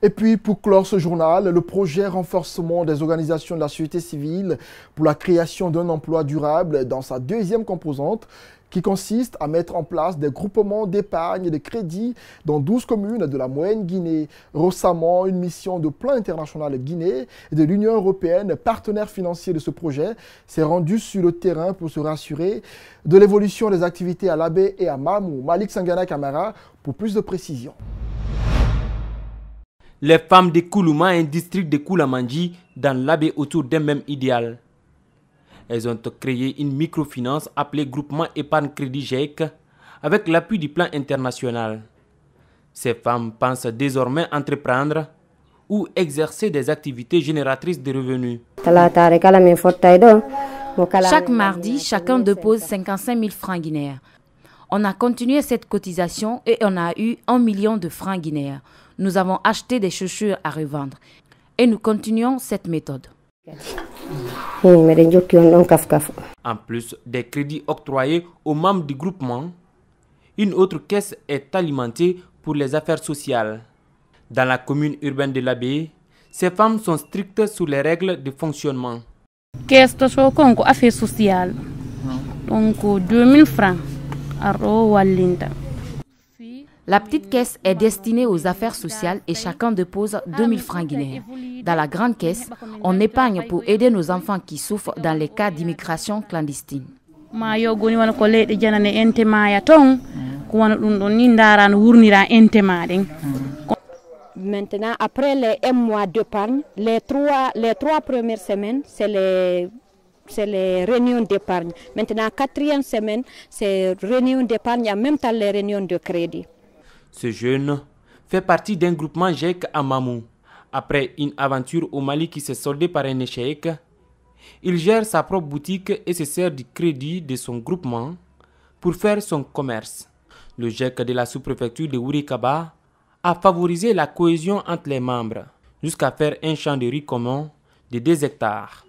Et puis, pour clore ce journal, le projet renforcement des organisations de la société civile pour la création d'un emploi durable dans sa deuxième composante qui consiste à mettre en place des groupements d'épargne et de crédit dans 12 communes de la moyenne Guinée. Récemment, une mission de plan international Guinée et de l'Union européenne, partenaire financier de ce projet, s'est rendue sur le terrain pour se rassurer de l'évolution des activités à Labé et à Mamou. Malik Sangana Kamara pour plus de précisions les femmes de Koulouma, un district de Koulamandji, dans l'abbé autour d'un même idéal. Elles ont créé une microfinance appelée Groupement Épargne Crédit GEC avec l'appui du plan international. Ces femmes pensent désormais entreprendre ou exercer des activités génératrices de revenus. Chaque mardi, chacun dépose 55 000 francs guinéens. On a continué cette cotisation et on a eu 1 million de francs guinéens nous avons acheté des chaussures à revendre. Et nous continuons cette méthode. En plus des crédits octroyés aux membres du groupement, une autre caisse est alimentée pour les affaires sociales. Dans la commune urbaine de l'abbaye, ces femmes sont strictes sur les règles de fonctionnement. Caisse de affaires sociales. Donc 2000 francs la petite caisse est destinée aux affaires sociales et chacun dépose 2000 francs guinéens. Dans la grande caisse, on épargne pour aider nos enfants qui souffrent dans les cas d'immigration clandestine. E Maintenant, après les un mois d'épargne, les trois, les trois premières semaines, c'est les réunions d'épargne. Maintenant, quatrième semaine, c'est réunion d'épargne, en même temps les réunions de crédit. Ce jeune fait partie d'un groupement GEC à Mamou. Après une aventure au Mali qui s'est soldée par un échec, il gère sa propre boutique et se sert du crédit de son groupement pour faire son commerce. Le GEC de la sous-préfecture de Wurikaba a favorisé la cohésion entre les membres jusqu'à faire un champ de riz commun de 2 hectares.